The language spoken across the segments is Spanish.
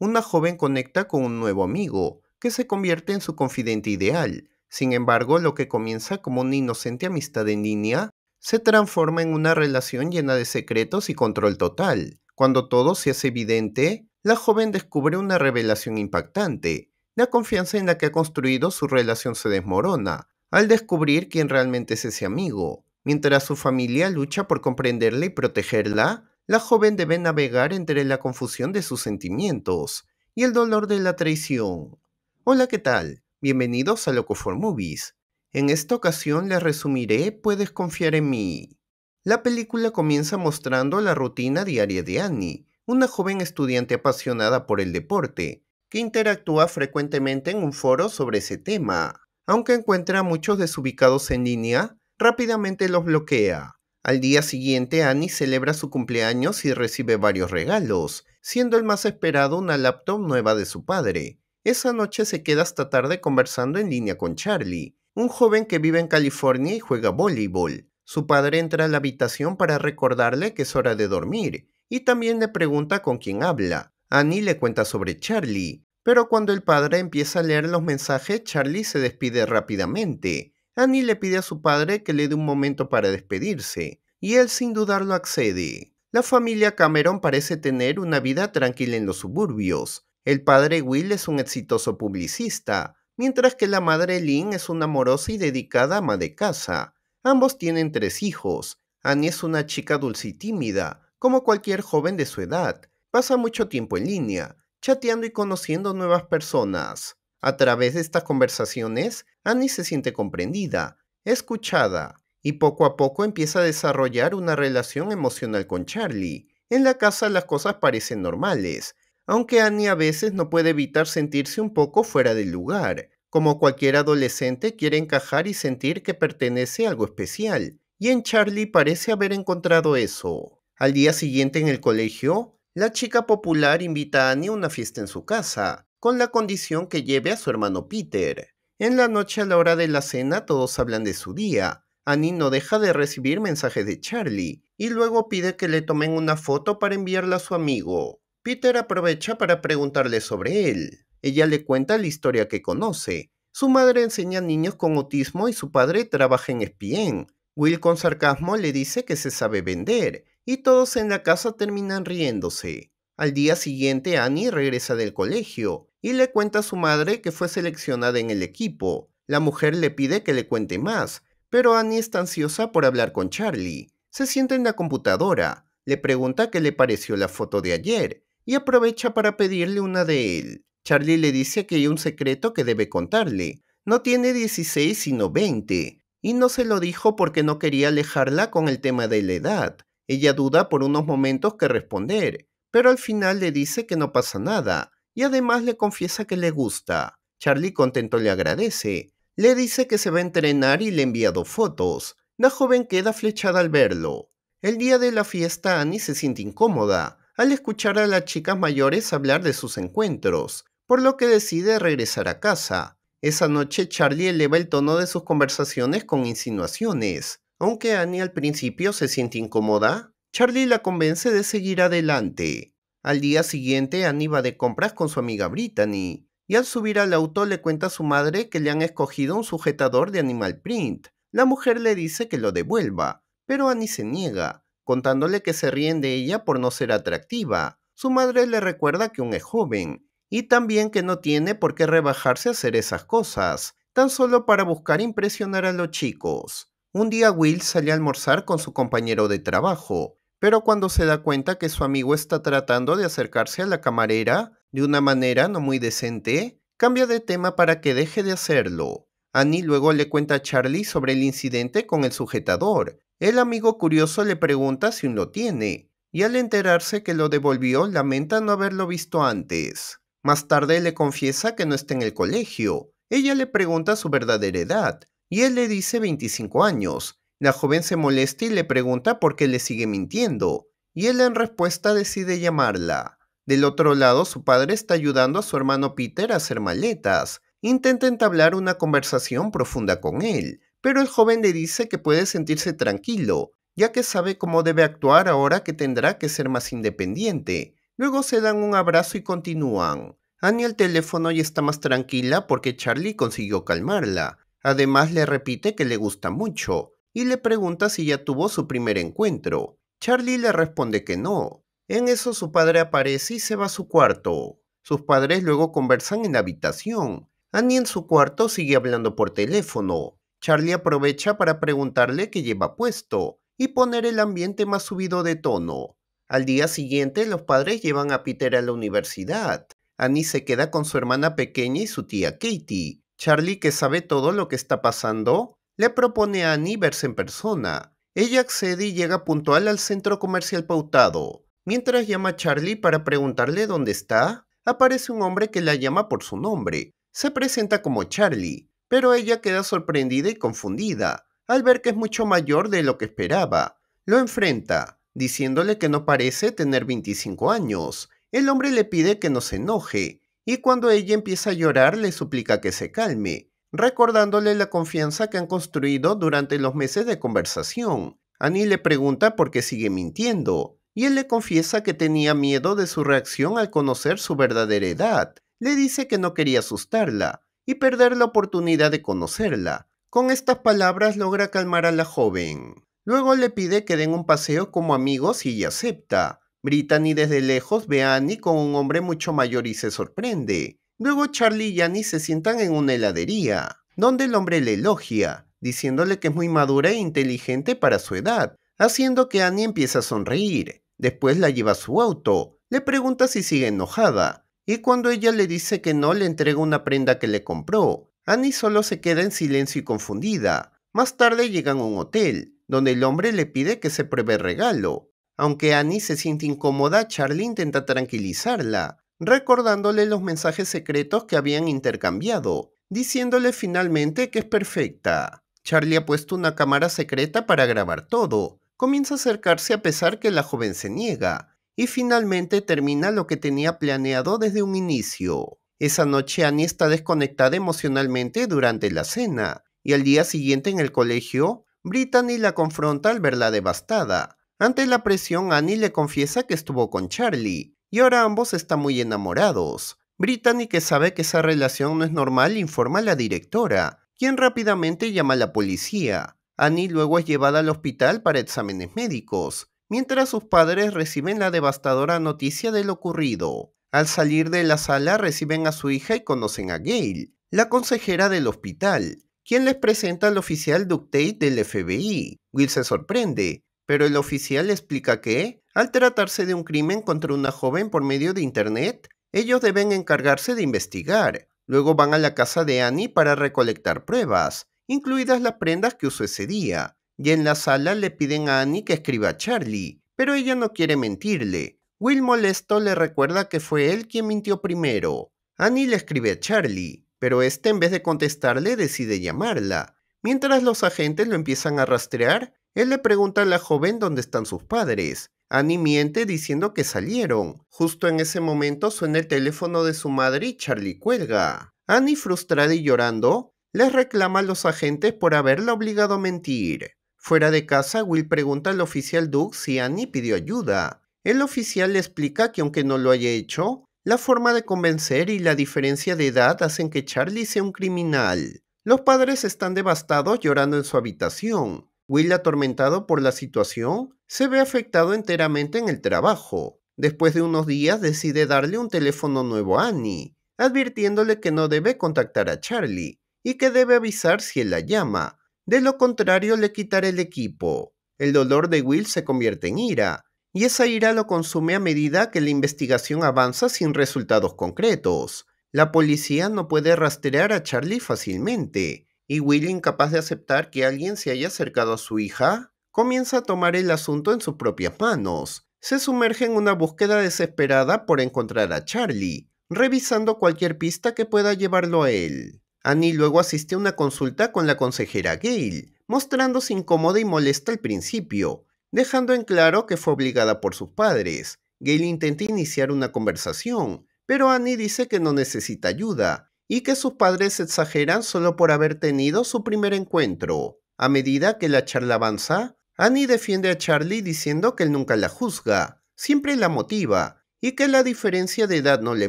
una joven conecta con un nuevo amigo, que se convierte en su confidente ideal. Sin embargo, lo que comienza como una inocente amistad en línea se transforma en una relación llena de secretos y control total. Cuando todo se hace evidente, la joven descubre una revelación impactante. La confianza en la que ha construido su relación se desmorona, al descubrir quién realmente es ese amigo. Mientras su familia lucha por comprenderla y protegerla, la joven debe navegar entre la confusión de sus sentimientos y el dolor de la traición. Hola, ¿qué tal? Bienvenidos a Loco for Movies. En esta ocasión les resumiré Puedes confiar en mí. La película comienza mostrando la rutina diaria de Annie, una joven estudiante apasionada por el deporte, que interactúa frecuentemente en un foro sobre ese tema. Aunque encuentra a muchos desubicados en línea, rápidamente los bloquea. Al día siguiente, Annie celebra su cumpleaños y recibe varios regalos, siendo el más esperado una laptop nueva de su padre. Esa noche se queda hasta tarde conversando en línea con Charlie, un joven que vive en California y juega voleibol. Su padre entra a la habitación para recordarle que es hora de dormir, y también le pregunta con quién habla. Annie le cuenta sobre Charlie, pero cuando el padre empieza a leer los mensajes, Charlie se despide rápidamente, Annie le pide a su padre que le dé un momento para despedirse, y él sin dudarlo accede. La familia Cameron parece tener una vida tranquila en los suburbios. El padre Will es un exitoso publicista, mientras que la madre Lynn es una amorosa y dedicada ama de casa. Ambos tienen tres hijos. Annie es una chica dulce y tímida, como cualquier joven de su edad. Pasa mucho tiempo en línea, chateando y conociendo nuevas personas. A través de estas conversaciones, Annie se siente comprendida, escuchada, y poco a poco empieza a desarrollar una relación emocional con Charlie. En la casa las cosas parecen normales, aunque Annie a veces no puede evitar sentirse un poco fuera del lugar. Como cualquier adolescente quiere encajar y sentir que pertenece a algo especial, y en Charlie parece haber encontrado eso. Al día siguiente en el colegio, la chica popular invita a Annie a una fiesta en su casa, con la condición que lleve a su hermano Peter. En la noche a la hora de la cena todos hablan de su día. Annie no deja de recibir mensajes de Charlie y luego pide que le tomen una foto para enviarla a su amigo. Peter aprovecha para preguntarle sobre él. Ella le cuenta la historia que conoce. Su madre enseña a niños con autismo y su padre trabaja en espion. Will con sarcasmo le dice que se sabe vender y todos en la casa terminan riéndose. Al día siguiente Annie regresa del colegio y le cuenta a su madre que fue seleccionada en el equipo. La mujer le pide que le cuente más, pero Annie está ansiosa por hablar con Charlie. Se sienta en la computadora, le pregunta qué le pareció la foto de ayer y aprovecha para pedirle una de él. Charlie le dice que hay un secreto que debe contarle. No tiene 16 sino 20, y no se lo dijo porque no quería alejarla con el tema de la edad. Ella duda por unos momentos que responder, pero al final le dice que no pasa nada, y además le confiesa que le gusta. Charlie contento le agradece, le dice que se va a entrenar y le ha enviado fotos. La joven queda flechada al verlo. El día de la fiesta Annie se siente incómoda al escuchar a las chicas mayores hablar de sus encuentros, por lo que decide regresar a casa. Esa noche Charlie eleva el tono de sus conversaciones con insinuaciones. Aunque Annie al principio se siente incómoda, Charlie la convence de seguir adelante. Al día siguiente, Annie va de compras con su amiga Brittany, y al subir al auto le cuenta a su madre que le han escogido un sujetador de animal print. La mujer le dice que lo devuelva, pero Annie se niega, contándole que se ríen de ella por no ser atractiva. Su madre le recuerda que aún es joven, y también que no tiene por qué rebajarse a hacer esas cosas, tan solo para buscar impresionar a los chicos. Un día Will sale a almorzar con su compañero de trabajo, pero cuando se da cuenta que su amigo está tratando de acercarse a la camarera de una manera no muy decente, cambia de tema para que deje de hacerlo. Annie luego le cuenta a Charlie sobre el incidente con el sujetador. El amigo curioso le pregunta si lo tiene, y al enterarse que lo devolvió lamenta no haberlo visto antes. Más tarde le confiesa que no está en el colegio. Ella le pregunta su verdadera edad, y él le dice 25 años, la joven se molesta y le pregunta por qué le sigue mintiendo, y él en respuesta decide llamarla. Del otro lado, su padre está ayudando a su hermano Peter a hacer maletas. Intenta entablar una conversación profunda con él, pero el joven le dice que puede sentirse tranquilo, ya que sabe cómo debe actuar ahora que tendrá que ser más independiente. Luego se dan un abrazo y continúan. Annie al teléfono y está más tranquila porque Charlie consiguió calmarla. Además le repite que le gusta mucho, y le pregunta si ya tuvo su primer encuentro. Charlie le responde que no. En eso su padre aparece y se va a su cuarto. Sus padres luego conversan en la habitación. Annie en su cuarto sigue hablando por teléfono. Charlie aprovecha para preguntarle qué lleva puesto y poner el ambiente más subido de tono. Al día siguiente los padres llevan a Peter a la universidad. Annie se queda con su hermana pequeña y su tía Katie. Charlie, que sabe todo lo que está pasando, le propone a Annie verse en persona. Ella accede y llega puntual al centro comercial pautado. Mientras llama a Charlie para preguntarle dónde está, aparece un hombre que la llama por su nombre. Se presenta como Charlie, pero ella queda sorprendida y confundida al ver que es mucho mayor de lo que esperaba. Lo enfrenta, diciéndole que no parece tener 25 años. El hombre le pide que no se enoje, y cuando ella empieza a llorar le suplica que se calme, recordándole la confianza que han construido durante los meses de conversación. Annie le pregunta por qué sigue mintiendo, y él le confiesa que tenía miedo de su reacción al conocer su verdadera edad. Le dice que no quería asustarla y perder la oportunidad de conocerla. Con estas palabras logra calmar a la joven. Luego le pide que den un paseo como amigos y ella acepta. Brittany desde lejos ve a Annie con un hombre mucho mayor y se sorprende. Luego Charlie y Annie se sientan en una heladería, donde el hombre le elogia, diciéndole que es muy madura e inteligente para su edad, haciendo que Annie empiece a sonreír. Después la lleva a su auto, le pregunta si sigue enojada, y cuando ella le dice que no le entrega una prenda que le compró, Annie solo se queda en silencio y confundida. Más tarde llegan a un hotel, donde el hombre le pide que se pruebe el regalo. Aunque Annie se siente incómoda, Charlie intenta tranquilizarla, recordándole los mensajes secretos que habían intercambiado, diciéndole finalmente que es perfecta. Charlie ha puesto una cámara secreta para grabar todo, comienza a acercarse a pesar que la joven se niega, y finalmente termina lo que tenía planeado desde un inicio. Esa noche Annie está desconectada emocionalmente durante la cena, y al día siguiente en el colegio, Brittany la confronta al verla devastada. Ante la presión, Annie le confiesa que estuvo con Charlie, y ahora ambos están muy enamorados. Brittany que sabe que esa relación no es normal informa a la directora, quien rápidamente llama a la policía. Annie luego es llevada al hospital para exámenes médicos, mientras sus padres reciben la devastadora noticia de lo ocurrido. Al salir de la sala reciben a su hija y conocen a Gail, la consejera del hospital, quien les presenta al oficial Ductate del FBI. Will se sorprende, pero el oficial explica que al tratarse de un crimen contra una joven por medio de Internet, ellos deben encargarse de investigar. Luego van a la casa de Annie para recolectar pruebas, incluidas las prendas que usó ese día. Y en la sala le piden a Annie que escriba a Charlie, pero ella no quiere mentirle. Will molesto le recuerda que fue él quien mintió primero. Annie le escribe a Charlie, pero este en vez de contestarle decide llamarla. Mientras los agentes lo empiezan a rastrear, él le pregunta a la joven dónde están sus padres, Annie miente diciendo que salieron. Justo en ese momento suena el teléfono de su madre y Charlie cuelga. Annie, frustrada y llorando, les reclama a los agentes por haberla obligado a mentir. Fuera de casa, Will pregunta al oficial Doug si Annie pidió ayuda. El oficial le explica que aunque no lo haya hecho, la forma de convencer y la diferencia de edad hacen que Charlie sea un criminal. Los padres están devastados llorando en su habitación. Will, atormentado por la situación, se ve afectado enteramente en el trabajo. Después de unos días decide darle un teléfono nuevo a Annie, advirtiéndole que no debe contactar a Charlie y que debe avisar si él la llama. De lo contrario le quitará el equipo. El dolor de Will se convierte en ira, y esa ira lo consume a medida que la investigación avanza sin resultados concretos. La policía no puede rastrear a Charlie fácilmente, y Will, incapaz de aceptar que alguien se haya acercado a su hija, comienza a tomar el asunto en sus propias manos. Se sumerge en una búsqueda desesperada por encontrar a Charlie, revisando cualquier pista que pueda llevarlo a él. Annie luego asiste a una consulta con la consejera Gail, mostrándose incómoda y molesta al principio, dejando en claro que fue obligada por sus padres. Gail intenta iniciar una conversación, pero Annie dice que no necesita ayuda, y que sus padres exageran solo por haber tenido su primer encuentro. A medida que la charla avanza, Annie defiende a Charlie diciendo que él nunca la juzga, siempre la motiva y que la diferencia de edad no le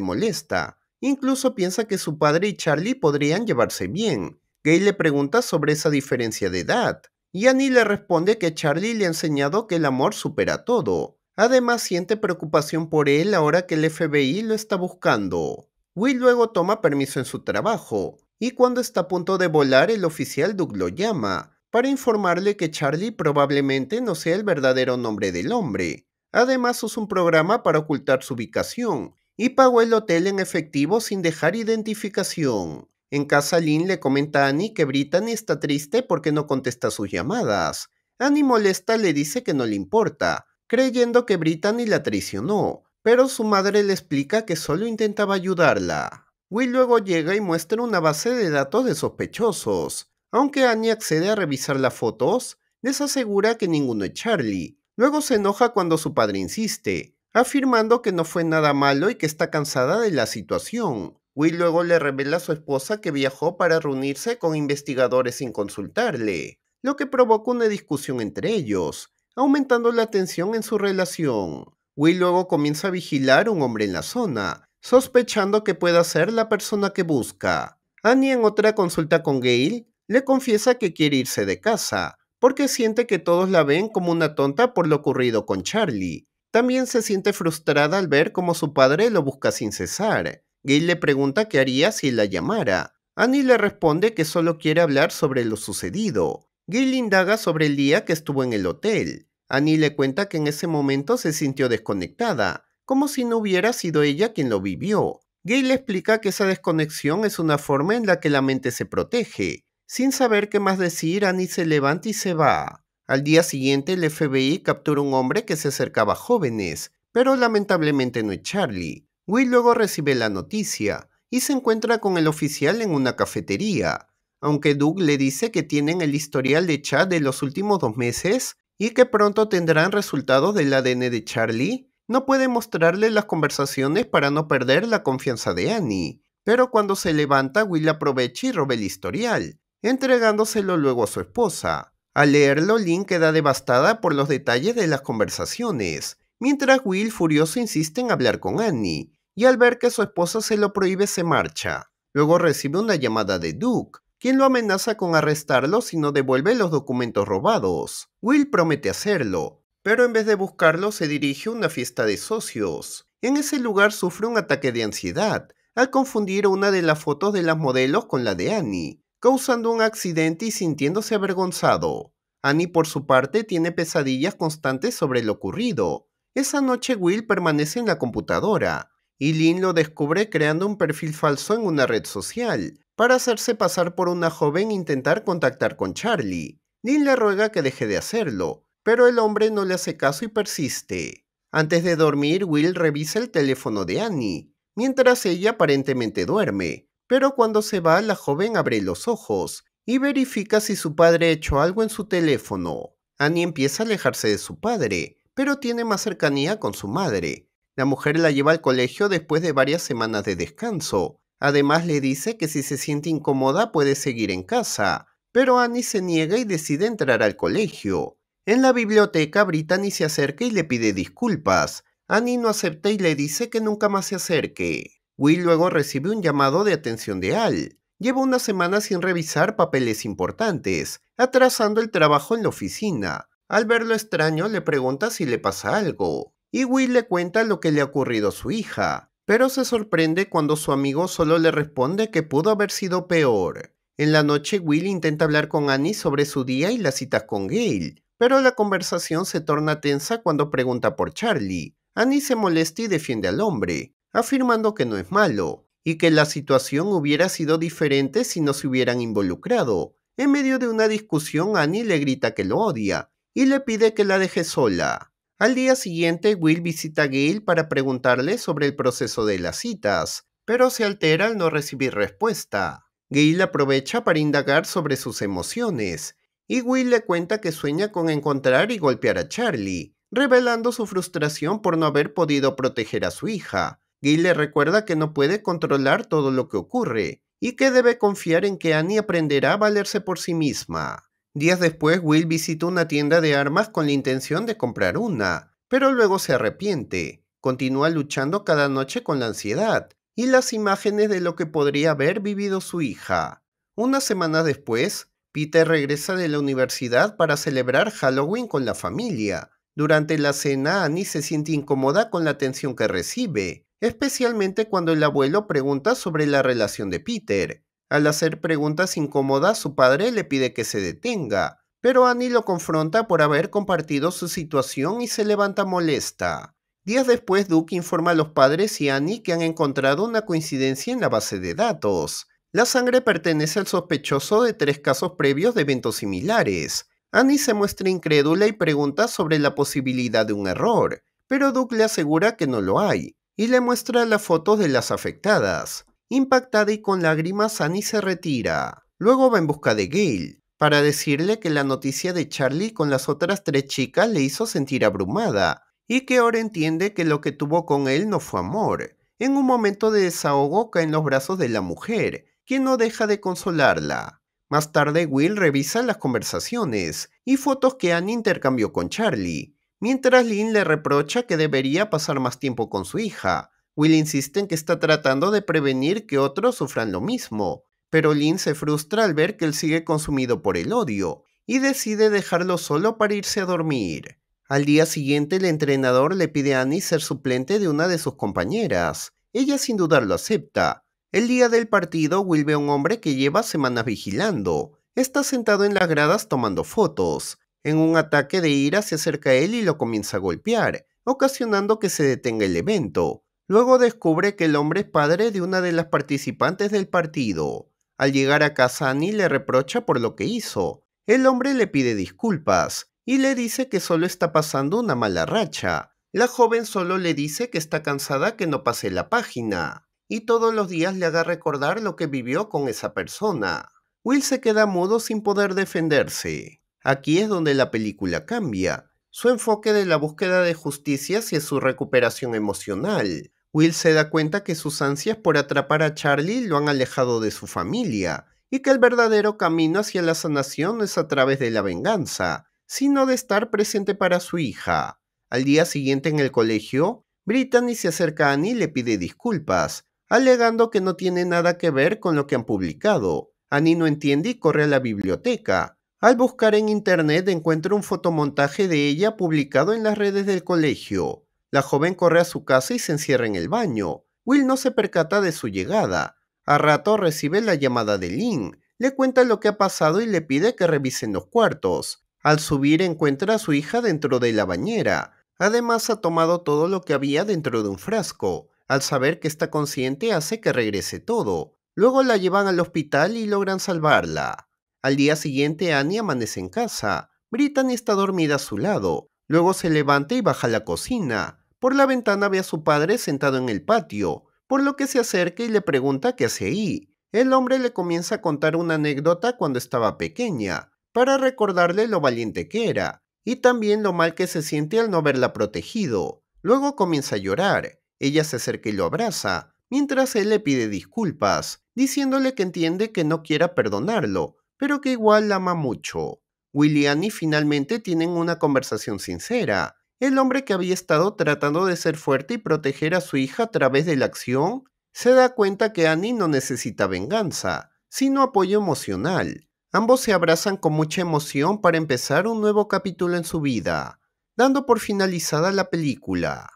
molesta. Incluso piensa que su padre y Charlie podrían llevarse bien. Gay le pregunta sobre esa diferencia de edad y Annie le responde que Charlie le ha enseñado que el amor supera todo. Además siente preocupación por él ahora que el FBI lo está buscando. Will luego toma permiso en su trabajo, y cuando está a punto de volar el oficial Doug lo llama, para informarle que Charlie probablemente no sea el verdadero nombre del hombre. Además usa un programa para ocultar su ubicación, y pagó el hotel en efectivo sin dejar identificación. En casa Lynn le comenta a Annie que Brittany está triste porque no contesta sus llamadas. Annie molesta le dice que no le importa, creyendo que Brittany la traicionó, pero su madre le explica que solo intentaba ayudarla. Will luego llega y muestra una base de datos de sospechosos. Aunque Annie accede a revisar las fotos, les asegura que ninguno es Charlie. Luego se enoja cuando su padre insiste, afirmando que no fue nada malo y que está cansada de la situación. Will luego le revela a su esposa que viajó para reunirse con investigadores sin consultarle, lo que provoca una discusión entre ellos, aumentando la tensión en su relación. Will luego comienza a vigilar a un hombre en la zona, sospechando que pueda ser la persona que busca. Annie en otra consulta con Gail le confiesa que quiere irse de casa, porque siente que todos la ven como una tonta por lo ocurrido con Charlie. También se siente frustrada al ver cómo su padre lo busca sin cesar. Gail le pregunta qué haría si la llamara. Annie le responde que solo quiere hablar sobre lo sucedido. Gail indaga sobre el día que estuvo en el hotel. Annie le cuenta que en ese momento se sintió desconectada, como si no hubiera sido ella quien lo vivió. Gay le explica que esa desconexión es una forma en la que la mente se protege. Sin saber qué más decir, Annie se levanta y se va. Al día siguiente, el FBI captura un hombre que se acercaba a jóvenes, pero lamentablemente no es Charlie. Will luego recibe la noticia y se encuentra con el oficial en una cafetería. Aunque Doug le dice que tienen el historial de chat de los últimos dos meses, y que pronto tendrán resultados del ADN de Charlie, no puede mostrarle las conversaciones para no perder la confianza de Annie, pero cuando se levanta Will aprovecha y roba el historial, entregándoselo luego a su esposa. Al leerlo, Lynn queda devastada por los detalles de las conversaciones, mientras Will furioso insiste en hablar con Annie, y al ver que su esposa se lo prohíbe se marcha. Luego recibe una llamada de Duke, quien lo amenaza con arrestarlo si no devuelve los documentos robados. Will promete hacerlo, pero en vez de buscarlo se dirige a una fiesta de socios. En ese lugar sufre un ataque de ansiedad, al confundir una de las fotos de las modelos con la de Annie, causando un accidente y sintiéndose avergonzado. Annie por su parte tiene pesadillas constantes sobre lo ocurrido. Esa noche Will permanece en la computadora, y Lynn lo descubre creando un perfil falso en una red social, para hacerse pasar por una joven e intentar contactar con Charlie. Lynn le ruega que deje de hacerlo, pero el hombre no le hace caso y persiste. Antes de dormir, Will revisa el teléfono de Annie, mientras ella aparentemente duerme, pero cuando se va, la joven abre los ojos y verifica si su padre ha hecho algo en su teléfono. Annie empieza a alejarse de su padre, pero tiene más cercanía con su madre. La mujer la lleva al colegio después de varias semanas de descanso, Además le dice que si se siente incómoda puede seguir en casa, pero Annie se niega y decide entrar al colegio. En la biblioteca, Brittany se acerca y le pide disculpas. Annie no acepta y le dice que nunca más se acerque. Will luego recibe un llamado de atención de Al. Lleva una semana sin revisar papeles importantes, atrasando el trabajo en la oficina. Al verlo extraño le pregunta si le pasa algo, y Will le cuenta lo que le ha ocurrido a su hija pero se sorprende cuando su amigo solo le responde que pudo haber sido peor. En la noche, Will intenta hablar con Annie sobre su día y la cita con Gail, pero la conversación se torna tensa cuando pregunta por Charlie. Annie se molesta y defiende al hombre, afirmando que no es malo, y que la situación hubiera sido diferente si no se hubieran involucrado. En medio de una discusión, Annie le grita que lo odia, y le pide que la deje sola. Al día siguiente, Will visita a Gail para preguntarle sobre el proceso de las citas, pero se altera al no recibir respuesta. Gail aprovecha para indagar sobre sus emociones, y Will le cuenta que sueña con encontrar y golpear a Charlie, revelando su frustración por no haber podido proteger a su hija. Gail le recuerda que no puede controlar todo lo que ocurre, y que debe confiar en que Annie aprenderá a valerse por sí misma. Días después, Will visita una tienda de armas con la intención de comprar una, pero luego se arrepiente. Continúa luchando cada noche con la ansiedad y las imágenes de lo que podría haber vivido su hija. una semana después, Peter regresa de la universidad para celebrar Halloween con la familia. Durante la cena, Annie se siente incómoda con la atención que recibe, especialmente cuando el abuelo pregunta sobre la relación de Peter. Al hacer preguntas incómodas, su padre le pide que se detenga, pero Annie lo confronta por haber compartido su situación y se levanta molesta. Días después, Duke informa a los padres y Annie que han encontrado una coincidencia en la base de datos. La sangre pertenece al sospechoso de tres casos previos de eventos similares. Annie se muestra incrédula y pregunta sobre la posibilidad de un error, pero Duke le asegura que no lo hay y le muestra las fotos de las afectadas. Impactada y con lágrimas, Annie se retira. Luego va en busca de Gail, para decirle que la noticia de Charlie con las otras tres chicas le hizo sentir abrumada, y que ahora entiende que lo que tuvo con él no fue amor. En un momento de desahogo cae en los brazos de la mujer, quien no deja de consolarla. Más tarde Will revisa las conversaciones y fotos que Annie intercambió con Charlie, mientras Lynn le reprocha que debería pasar más tiempo con su hija, Will insiste en que está tratando de prevenir que otros sufran lo mismo, pero Lynn se frustra al ver que él sigue consumido por el odio, y decide dejarlo solo para irse a dormir. Al día siguiente el entrenador le pide a Annie ser suplente de una de sus compañeras. Ella sin dudar lo acepta. El día del partido Will ve a un hombre que lleva semanas vigilando. Está sentado en las gradas tomando fotos. En un ataque de ira se acerca a él y lo comienza a golpear, ocasionando que se detenga el evento. Luego descubre que el hombre es padre de una de las participantes del partido. Al llegar a casa, Annie le reprocha por lo que hizo. El hombre le pide disculpas y le dice que solo está pasando una mala racha. La joven solo le dice que está cansada que no pase la página y todos los días le haga recordar lo que vivió con esa persona. Will se queda mudo sin poder defenderse. Aquí es donde la película cambia. Su enfoque de la búsqueda de justicia y su recuperación emocional Will se da cuenta que sus ansias por atrapar a Charlie lo han alejado de su familia, y que el verdadero camino hacia la sanación no es a través de la venganza, sino de estar presente para su hija. Al día siguiente en el colegio, Brittany se acerca a Annie y le pide disculpas, alegando que no tiene nada que ver con lo que han publicado. Annie no entiende y corre a la biblioteca. Al buscar en internet encuentra un fotomontaje de ella publicado en las redes del colegio, la joven corre a su casa y se encierra en el baño. Will no se percata de su llegada. A rato recibe la llamada de Lynn, le cuenta lo que ha pasado y le pide que revisen los cuartos. Al subir encuentra a su hija dentro de la bañera. Además ha tomado todo lo que había dentro de un frasco. Al saber que está consciente hace que regrese todo. Luego la llevan al hospital y logran salvarla. Al día siguiente Annie amanece en casa. Brittany está dormida a su lado. Luego se levanta y baja a la cocina. Por la ventana ve a su padre sentado en el patio, por lo que se acerca y le pregunta qué hace ahí. El hombre le comienza a contar una anécdota cuando estaba pequeña, para recordarle lo valiente que era, y también lo mal que se siente al no haberla protegido. Luego comienza a llorar. Ella se acerca y lo abraza, mientras él le pide disculpas, diciéndole que entiende que no quiera perdonarlo, pero que igual la ama mucho. William y finalmente tienen una conversación sincera, el hombre que había estado tratando de ser fuerte y proteger a su hija a través de la acción, se da cuenta que Annie no necesita venganza, sino apoyo emocional. Ambos se abrazan con mucha emoción para empezar un nuevo capítulo en su vida, dando por finalizada la película.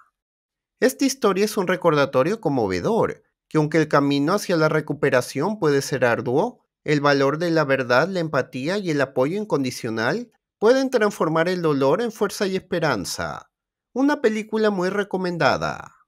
Esta historia es un recordatorio conmovedor, que aunque el camino hacia la recuperación puede ser arduo, el valor de la verdad, la empatía y el apoyo incondicional pueden transformar el dolor en fuerza y esperanza. Una película muy recomendada.